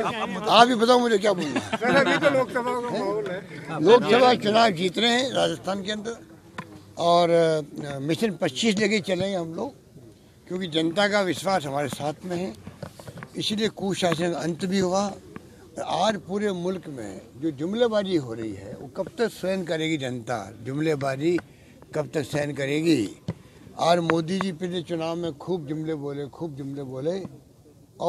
आप ही बताओ मुझे क्या बोलना तो लोकसभा चुनाव जीत रहे हैं राजस्थान के अंदर और मिशन 25 लेके चले हैं हम लोग क्योंकि जनता का विश्वास हमारे साथ में है इसलिए कुशासन अंत भी हुआ आज पूरे मुल्क में जो जुमलेबाजी हो रही है वो कब तक सहन करेगी जनता जुमलेबाजी कब तक सहन करेगी और मोदी जी पिछले चुनाव में खूब जुमले बोले खूब जुमले बोले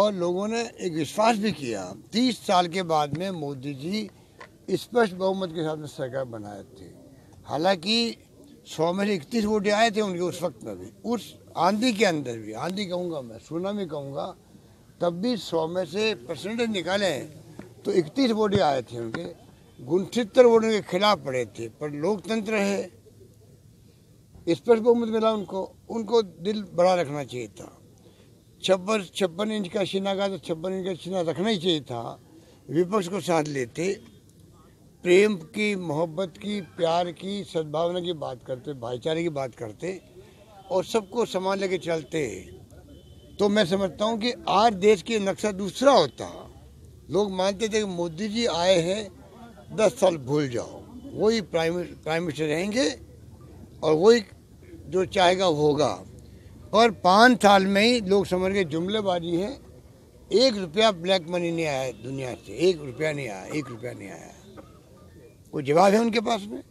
और लोगों ने एक विश्वास भी किया तीस साल के बाद में मोदी जी स्पष्ट बहुमत के साथ में सरकार बनाए थे हालांकि सौ में से इकतीस वोट आए थे उनके उस वक्त में भी उस आंधी के अंदर भी आंधी कहूँगा मैं भी कहूँगा तब भी सौ में से परसेंटेज निकाले तो इकतीस वोट आए थे उनके गुनसितर वोट उनके खिलाफ पड़े थे पर लोकतंत्र है स्पष्ट बहुमत मिला उनको उनको दिल बड़ा रखना चाहिए था छप्पन छप्पन इंच का सीना का तो छप्पन इंच का सीना रखना ही चाहिए था विपक्ष को साथ लेते प्रेम की मोहब्बत की प्यार की सद्भावना की बात करते भाईचारे की बात करते और सबको समान लेके चलते तो मैं समझता हूँ कि आज देश के नक्शा दूसरा होता लोग मानते थे कि मोदी जी आए हैं दस साल भूल जाओ वही प्राइम प्राइम मिनिस्टर रहेंगे और वही जो चाहेगा होगा और पाँच साल में ही लोग समझ गए जुमलेबाजी है एक रुपया ब्लैक मनी नहीं आया दुनिया से एक रुपया नहीं आया एक रुपया नहीं आया वो जवाब है उनके पास में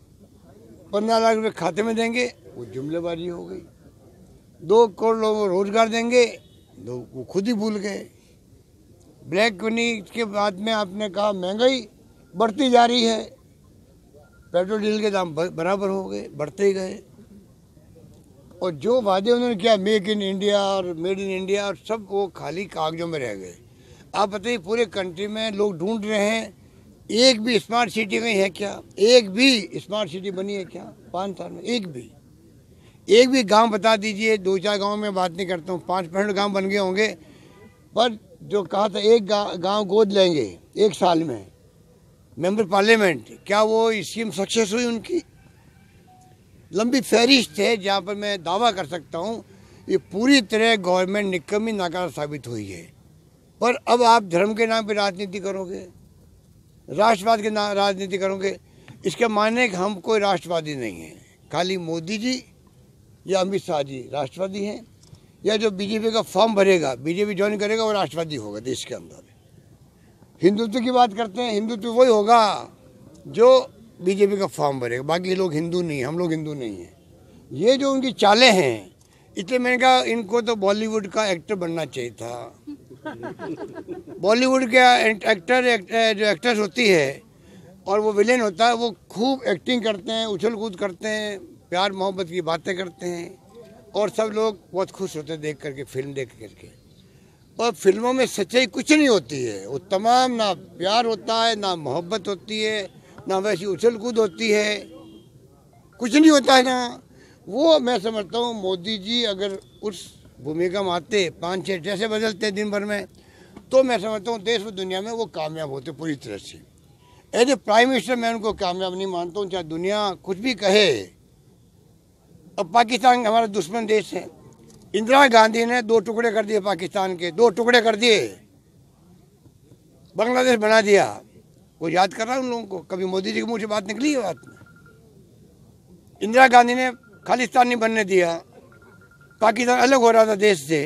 पंद्रह लाख रुपये खाते में देंगे वो जुमलेबाजी हो गई दो करोड़ लोग रोजगार देंगे दो वो खुद ही भूल गए ब्लैक मनी के बाद में आपने कहा महंगाई बढ़ती जा रही है पेट्रोल डीजल के दाम बराबर हो गए बढ़ते ही गए और जो वादे उन्होंने किया मेक इन इंडिया और मेड इन इंडिया और सब वो खाली कागजों में रह गए आप बताइए पूरे कंट्री में लोग ढूंढ रहे हैं एक भी स्मार्ट सिटी में है क्या एक भी स्मार्ट सिटी बनी है क्या पाँच साल में एक भी एक भी गांव बता दीजिए दो चार गांव में बात नहीं करता हूँ पाँच परसेंट गाँव बन गए होंगे पर जो कहा था एक गाँव गोद लेंगे एक साल में मेम्बर पार्लियामेंट क्या वो स्कीम सक्सेस हुई उनकी लंबी फहरिस्त है जहाँ पर मैं दावा कर सकता हूँ ये पूरी तरह गवर्नमेंट निकमी नाकार साबित हुई है और अब आप धर्म के नाम पर राजनीति करोगे राष्ट्रवाद के नाम राजनीति करोगे इसके माने कि हम कोई राष्ट्रवादी नहीं हैं खाली मोदी जी या अमित शाह जी राष्ट्रवादी हैं या जो बीजेपी का फॉर्म भरेगा बीजेपी ज्वाइन करेगा वो राष्ट्रवादी होगा देश के अंदर हिंदुत्व की बात करते हैं हिंदुत्व वही होगा जो बीजेपी का फॉर्म भरेगा बाकी लोग हिंदू नहीं हम लोग हिंदू नहीं हैं ये जो उनकी चालें हैं इसलिए मैंने कहा इनको तो बॉलीवुड का एक्टर बनना चाहिए था बॉलीवुड का एक्टर जो एक्ट्रेस होती है और वो विलेन होता है वो खूब एक्टिंग करते हैं उछल कूद करते हैं प्यार मोहब्बत की बातें करते हैं और सब लोग बहुत खुश होते हैं देख करके फिल्म देख करके और फिल्मों में सच्चाई कुछ नहीं होती है वो तमाम ना प्यार होता है ना मोहब्बत होती है ना वैसी उछल कूद होती है कुछ नहीं होता है ना वो मैं समझता हूँ मोदी जी अगर उस भूमिका में आते पाँच छः जैसे बदलते दिन भर में तो मैं समझता हूँ देश और दुनिया में वो कामयाब होते पूरी तरह से एज ए प्राइम मिनिस्टर मैं उनको कामयाब नहीं मानता हूँ चाहे दुनिया कुछ भी कहे अब पाकिस्तान हमारा दुश्मन देश है इंदिरा गांधी ने दो टुकड़े कर दिए पाकिस्तान के दो टुकड़े कर दिए बांग्लादेश बना दिया वो याद कर रहा है उन लोगों को कभी मोदी जी के मुँह से बात निकली है बात में इंदिरा गांधी ने खालिस्तान नहीं बनने दिया पाकिस्तान अलग हो रहा था देश से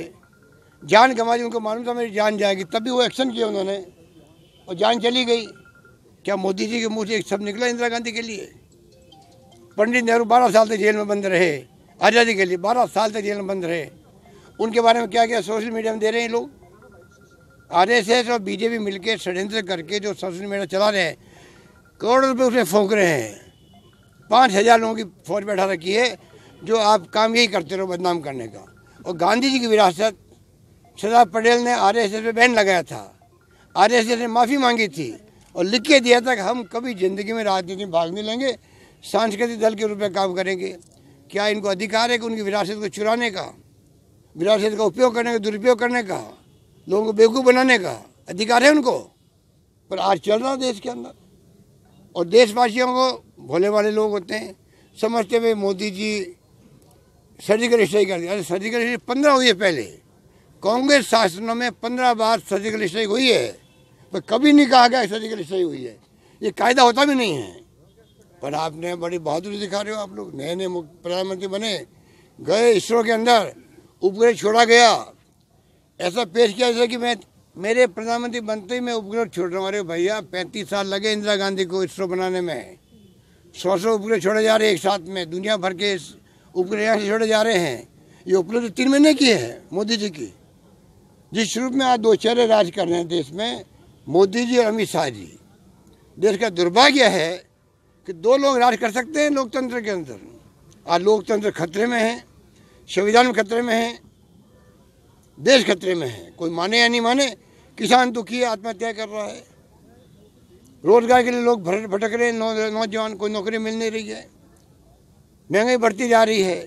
जान गंवा दी उनको मालूम था मेरी जान जाएगी तब भी वो एक्शन किया उन्होंने और जान चली गई क्या मोदी जी के मुँह से एक सब निकला इंदिरा गांधी के लिए पंडित नेहरू बारह साल तक जेल में बंद रहे आज़ादी के लिए बारह साल तक जेल में बंद रहे उनके बारे में क्या क्या सोशल मीडिया में दे रहे हैं लोग आरएसएस और तो बीजेपी मिलकर षडयंत्र करके जो सरस्वती मेला चला रहे हैं करोड़ों रुपये उसमें फूक रहे हैं पाँच हज़ार लोगों की फौज बैठा रखी है जो आप काम यही करते रहो बदनाम करने का और गांधी जी की विरासत सरदार पटेल ने आर एस एस पे बैन लगाया था आर एस एस ने माफ़ी मांगी थी और लिख के दिया था कि हम कभी ज़िंदगी में राजनीति में भाग नहीं लेंगे सांस्कृतिक दल के रूप में काम करेंगे क्या इनको अधिकार है कि उनकी विरासत को चुराने का विरासत का उपयोग करने का दुरुपयोग करने का लोगों को बेवकूफ़ बनाने का अधिकार है उनको पर आज चल रहा देश के अंदर और देशवासियों को भोले वाले लोग होते हैं समझते हुए मोदी जी सर्जिकल स्ट्राइक कर दिया अरे सर्जिकल स्ट्राइक पंद्रह हुई है पहले कांग्रेस शासनों में पंद्रह बार सर्जिकल स्ट्राइक हुई है पर कभी नहीं कहा गया सर्जिकल स्ट्राइक हुई है ये कायदा होता भी नहीं है पर आपने बड़ी बहादुरी दिखा रहे हो आप लोग नए नए प्रधानमंत्री बने गए इसरो के अंदर उपग्रह छोड़ा गया ऐसा पेश किया जैसे कि मैं मेरे प्रधानमंत्री बनते ही मैं उपग्रह छोड़ रहा हूँ अरे भैया पैंतीस साल लगे इंदिरा गांधी को इसरो बनाने में सौ सौ उपग्रह छोड़े जा रहे हैं एक साथ में दुनिया भर के उपग्रह यहाँ से छोड़े जा रहे हैं ये उपलब्ध तो तीन महीने की है मोदी जी की जिस रूप में आज दो चेहरे राज कर रहे हैं देश में मोदी जी और अमित शाह जी देश का दुर्भाग्य है कि दो लोग राज कर सकते हैं लोकतंत्र के अंदर आज लोकतंत्र खतरे में है संविधान खतरे में है देश खतरे में है कोई माने या नहीं माने किसान दुखी तो है आत्महत्या कर रहा है रोजगार के लिए लोग भटक रहे हैं नौजवान कोई नौकरी मिल नहीं रही है महंगाई बढ़ती जा रही है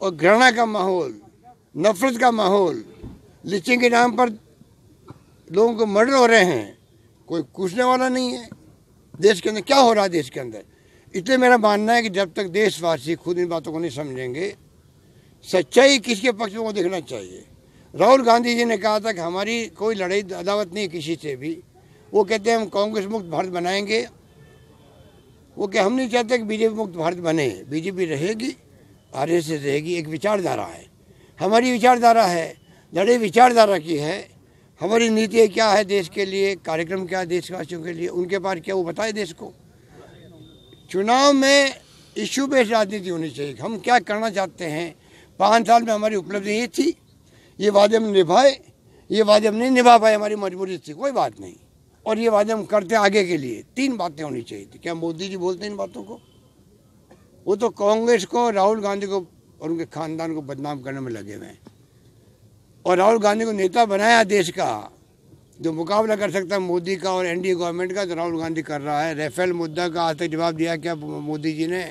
और घृणा का माहौल नफरत का माहौल लिचिंग के नाम पर लोगों को मर्डर हो रहे हैं कोई पूछने वाला नहीं है देश के अंदर क्या हो रहा है देश के अंदर इसलिए मेरा मानना है कि जब तक देशवासी खुद इन बातों को नहीं समझेंगे सच्चाई किसके पक्ष में वो देखना चाहिए राहुल गांधी जी ने कहा था कि हमारी कोई लड़ाई अदावत नहीं किसी से भी वो कहते हैं हम कांग्रेस मुक्त भारत बनाएंगे वो कह हम नहीं चाहते कि बीजेपी मुक्त भारत बने बीजेपी रहेगी आर एस एस रहेगी एक विचारधारा है हमारी विचारधारा है लड़ाई विचारधारा की है हमारी नीति क्या है देश के लिए कार्यक्रम क्या है देशवासियों के लिए उनके पास क्या वो बताए देश को चुनाव में इश्यू बेस्ड राजनीति होनी चाहिए हम क्या करना चाहते हैं पाँच साल में हमारी उपलब्धि ये थी ये वादे हम निभाए ये वादे हम नहीं निभा पाए हमारी मजबूरी थी कोई बात नहीं और ये वादे हम करते आगे के लिए तीन बातें होनी चाहिए थी क्या मोदी जी बोलते हैं इन बातों को वो तो कांग्रेस को राहुल गांधी को और उनके खानदान को बदनाम करने में लगे हुए हैं और राहुल गांधी को नेता बनाया देश का जो मुकाबला कर सकता है मोदी का और एनडीए गवर्नमेंट का तो राहुल गांधी कर रहा है रेफेल मुद्दा का आज तक जवाब दिया क्या मोदी जी ने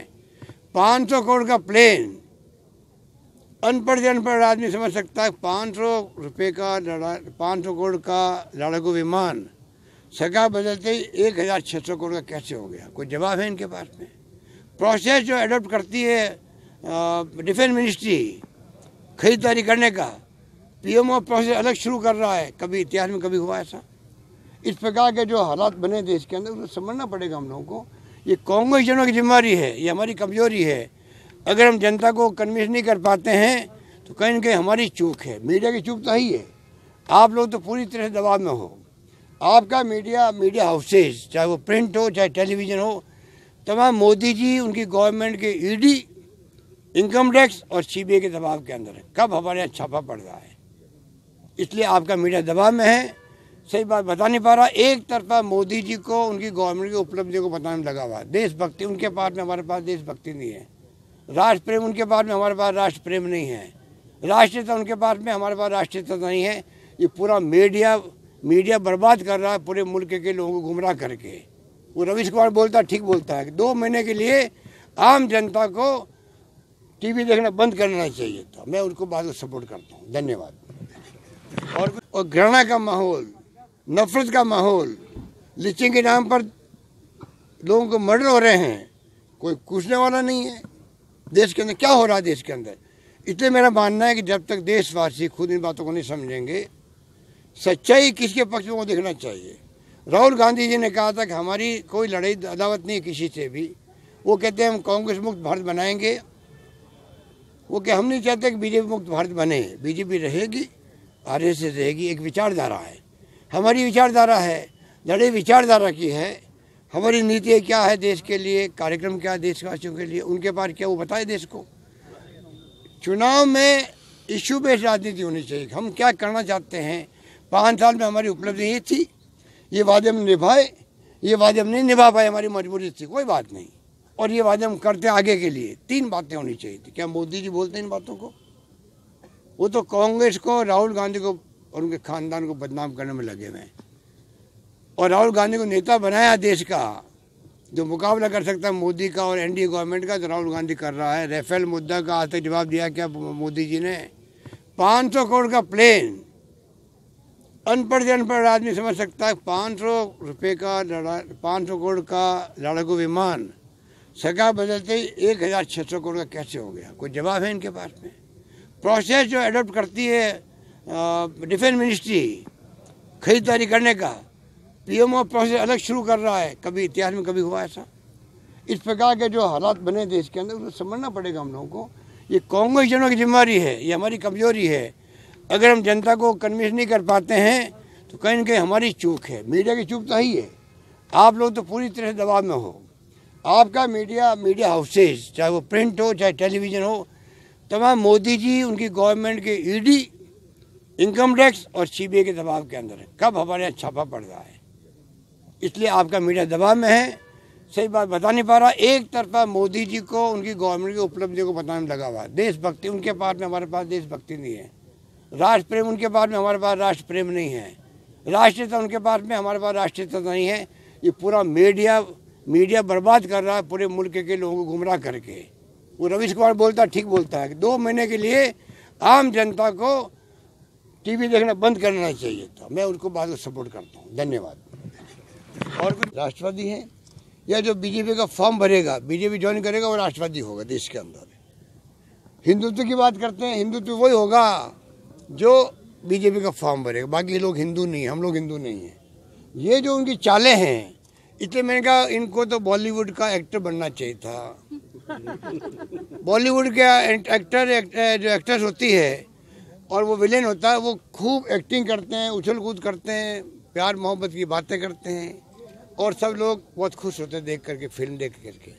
500 करोड़ का प्लेन अनपढ़ से अनपढ़ आदमी समझ सकता है पाँच सौ रुपये का लड़ा पाँच सौ करोड़ का लड़ाकू विमान सरकार बदलते ही एक हज़ार छः सौ करोड़ का कैसे हो गया कोई जवाब है इनके पास में प्रोसेस जो एडोप्ट करती है डिफेंस मिनिस्ट्री खरीदारी करने का पीएमओ प्रोसेस अलग शुरू कर रहा है कभी इतिहास में कभी हुआ ऐसा इस प्रकार के जो हालात बने देश के अंदर उसको समझना पड़ेगा हम लोगों को ये कांग्रेस जनों की जिम्मेवारी है ये हमारी कमजोरी है अगर हम जनता को कन्विंस नहीं कर पाते हैं तो कहीं ना कहीं हमारी चूक है मीडिया की चूक तो ही है आप लोग तो पूरी तरह से दबाव में हो आपका मीडिया मीडिया हाउसेज चाहे वो प्रिंट हो चाहे टेलीविज़न हो तमाम मोदी जी उनकी गवर्नमेंट के ईडी इनकम टैक्स और सीबीआई के दबाव के अंदर है कब हमारे यहाँ छापा पड़ रहा है इसलिए आपका मीडिया दबाव में है सही बात बता नहीं पा रहा एक तरफा मोदी जी को उनकी गवर्नमेंट की उपलब्धि को बताने में लगा हुआ है देशभक्ति उनके पास में हमारे पास देशभक्ति नहीं है राष्ट्र प्रेम उनके बाद में हमारे पास राष्ट्र प्रेम नहीं है राष्ट्रीयता उनके बाद में हमारे पास राष्ट्रीयता नहीं है ये पूरा मीडिया मीडिया बर्बाद कर रहा है पूरे मुल्क के लोगों को गुमराह करके वो रविश कुमार बोलता ठीक बोलता है दो महीने के लिए आम जनता को टीवी देखना बंद करना चाहिए था मैं उनको बात को सपोर्ट करता हूँ धन्यवाद और और घृणा का माहौल नफरत का माहौल लिचिंग के नाम पर लोगों को मर्डर हो रहे हैं कोई पूछने वाला नहीं है देश के अंदर क्या हो रहा है देश के अंदर इसलिए मेरा मानना है कि जब तक देशवासी खुद इन बातों को नहीं समझेंगे सच्चाई किसके पक्ष में वो देखना चाहिए राहुल गांधी जी ने कहा था कि हमारी कोई लड़ाई अदावत नहीं है किसी से भी वो कहते हैं हम कांग्रेस मुक्त भारत बनाएंगे वो कह हम नहीं चाहते कि बीजेपी मुक्त भारत बने बीजेपी रहेगी आर रहेगी एक विचारधारा है हमारी विचारधारा है लड़ाई विचारधारा की है हमारी नीति क्या है देश के लिए कार्यक्रम क्या है देशवासियों के लिए उनके पास क्या वो बताए देश को चुनाव में इश्यू बेस्ड राजनीति होनी चाहिए हम क्या करना चाहते हैं पाँच साल में हमारी उपलब्धि ये थी ये वादे हम निभाए ये वादे हम नहीं निभा पाए हमारी मजबूरी थी कोई बात नहीं और ये वादे हम करते आगे के लिए तीन बातें होनी चाहिए थी क्या मोदी जी बोलते हैं इन बातों को वो तो कांग्रेस को राहुल गांधी को और उनके खानदान को बदनाम करने में लगे हुए हैं और राहुल गांधी को नेता बनाया देश का जो मुकाबला कर सकता है मोदी का और एनडीए गवर्नमेंट का तो राहुल गांधी कर रहा है रेफेल मुद्दा का आज तक जवाब दिया क्या मोदी जी ने 500 करोड़ का प्लेन अनपढ़ अनपढ़ आदमी समझ सकता है 500 रुपए का पाँच सौ करोड़ का लड़ाकू विमान सरकार बदलते ही एक हज़ार छः सौ करोड़ का कैसे हो गया कोई जवाब है इनके पास में प्रोसेस जो एडोप्ट करती है डिफेंस मिनिस्ट्री खरीदारी करने का पीएम एम प्रोसेस अलग शुरू कर रहा है कभी इतिहास में कभी हुआ ऐसा इस प्रकार के जो हालात बने देश के अंदर उसको समझना पड़ेगा हम लोगों को ये कांग्रेस जनों की जिम्मेवारी है ये हमारी कमजोरी है अगर हम जनता को कन्विंस नहीं कर पाते हैं तो कहीं ना कहीं हमारी चूक है मीडिया की चूक तो ही है आप लोग तो पूरी तरह से दबाव में हो आपका मीडिया मीडिया हाउसेज चाहे वो प्रिंट हो चाहे टेलीविज़न हो तमाम मोदी जी उनकी गवर्नमेंट के ईडी इनकम टैक्स और सीबीआई के दबाव के अंदर है कब हमारे यहाँ छापा पड़ रहा है इसलिए आपका मीडिया दबाव में है सही बात बता नहीं पा रहा एक तरफा मोदी जी को उनकी गवर्नमेंट की उपलब्धियों को बताने में लगा हुआ देशभक्ति उनके पास में हमारे पास देशभक्ति नहीं है राष्ट्र प्रेम उनके पास में हमारे पास राष्ट्र प्रेम नहीं है राष्ट्रीयता उनके पास में हमारे पास राष्ट्रीयता नहीं है ये पूरा मीडिया मीडिया बर्बाद कर रहा है पूरे मुल्क के लोगों को गुमराह करके वो रवीश कुमार बोलता ठीक बोलता है दो महीने के लिए आम जनता को टीवी देखना बंद करना चाहिए था मैं उनको बात को सपोर्ट करता हूँ धन्यवाद और भी राष्ट्रवादी हैं या जो बीजेपी का फॉर्म भरेगा बीजेपी ज्वाइन करेगा वो राष्ट्रवादी होगा देश के अंदर हिंदुत्व की बात करते हैं हिंदुत्व वही होगा जो बीजेपी का फॉर्म भरेगा बाकी लोग हिंदू नहीं हम लोग हिंदू नहीं हैं ये जो उनकी चालें हैं इसलिए मैंने कहा इनको तो बॉलीवुड का एक्टर बनना चाहिए था बॉलीवुड के एक्टर जो एक्ट्रेस होती है और वो विलेन होता है वो खूब एक्टिंग करते हैं उछल कूद करते हैं प्यार मोहब्बत की बातें करते हैं और सब लोग बहुत खुश होते हैं देख करके फिल्म देख करके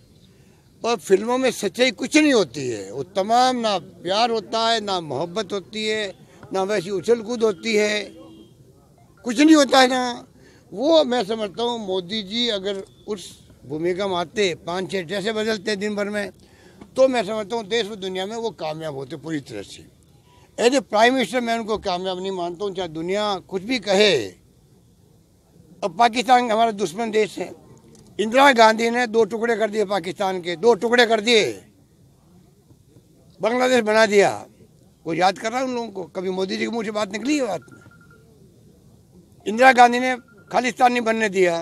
और फिल्मों में सच्चाई कुछ नहीं होती है वो तमाम ना प्यार होता है ना मोहब्बत होती है ना वैसी उछल कूद होती है कुछ नहीं होता है ना वो मैं समझता हूँ मोदी जी अगर उस भूमिका में आते पाँच छः जैसे बदलते दिन भर में तो मैं समझता हूँ देश और दुनिया में वो कामयाब होते पूरी तरह से एज ए प्राइम मिनिस्टर मैं उनको कामयाब नहीं मानता हूँ चाहे दुनिया कुछ भी कहे और पाकिस्तान हमारा दुश्मन देश है इंदिरा गांधी ने दो टुकड़े कर दिए पाकिस्तान के दो टुकड़े कर दिए बांग्लादेश बना दिया वो याद कर रहा है उन लोगों को कभी मोदी जी के मुँह से बात निकली है बात में इंदिरा गांधी ने खालिस्तान नहीं बनने दिया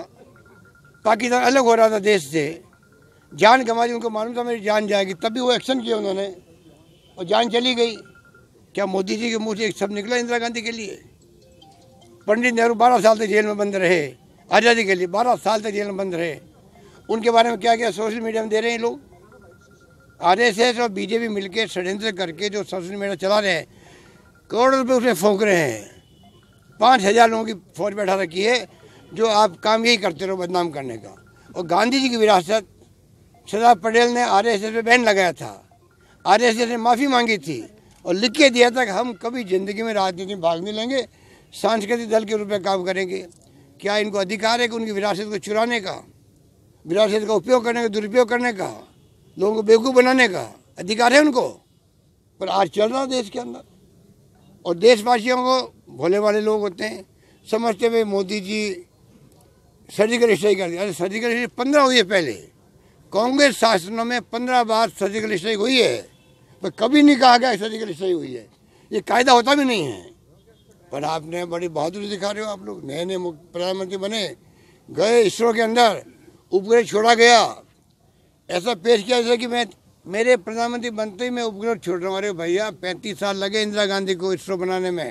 पाकिस्तान अलग हो रहा था देश से जान गंवा उनको मालूम था मेरी जान जाएगी तब भी वो एक्शन किया उन्होंने और जान चली गई क्या मोदी जी के मुँह से एक शब्द निकला इंदिरा गांधी के लिए पंडित नेहरू बारह साल तक जेल में बंद रहे आज़ादी के लिए बारह साल तक जेल में बंद रहे उनके बारे में क्या क्या सोशल मीडिया में दे रहे हैं लोग आरएसएस और बीजेपी मिलकर षडयंत्र करके जो सोशल मीडिया चला रहे हैं करोड़ों रुपये उसे फोंक रहे हैं पाँच हज़ार लोगों की फौज बैठा रखी है जो आप काम यही करते रहो बदनाम करने का और गांधी जी की विरासत सरदार पटेल ने आर एस पर बैन लगाया था आर एस ने माफ़ी मांगी थी और लिख के दिया था कि हम कभी ज़िंदगी में राजनीति में भाग नहीं लेंगे सांस्कृतिक दल के रूप में काम करेंगे क्या इनको अधिकार है कि उनकी विरासत को चुराने का विरासत का उपयोग करने का दुरुपयोग करने का लोगों को बेवकूफ़ बनाने का अधिकार है उनको पर आज चल रहा देश के अंदर और देशवासियों को भोले वाले लोग होते हैं समझते हुए मोदी जी सर्जिकल स्ट्राइक कर दिया अरे सर्जिकल स्ट्राइक पंद्रह हुई है पहले कांग्रेस शासनों में पंद्रह बार सर्जिकल स्ट्राइक हुई है पर कभी नहीं कहा गया सर्जिकल स्ट्राइक हुई है ये कायदा होता भी नहीं है पर आपने बड़ी बहादुरी दिखा रहे हो आप लोग नए नए प्रधानमंत्री बने गए इसरो के अंदर उपग्रह छोड़ा गया ऐसा पेश किया जैसे कि मैं मेरे प्रधानमंत्री बनते ही मैं उपग्रह छोड़ रहा हूँ अरे भैया पैंतीस साल लगे इंदिरा गांधी को इसरो बनाने में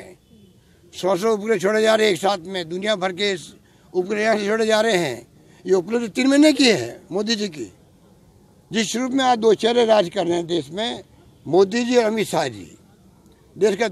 सौ सौ उपग्रह छोड़े जा रहे हैं एक साथ में दुनिया भर के उपग्रह यहाँ से छोड़े जा रहे हैं ये उपलब्धि तो तीन महीने की है मोदी जी की जिस रूप में आज दो चेहरे राज कर रहे हैं देश में मोदी जी और अमित शाह जी देश का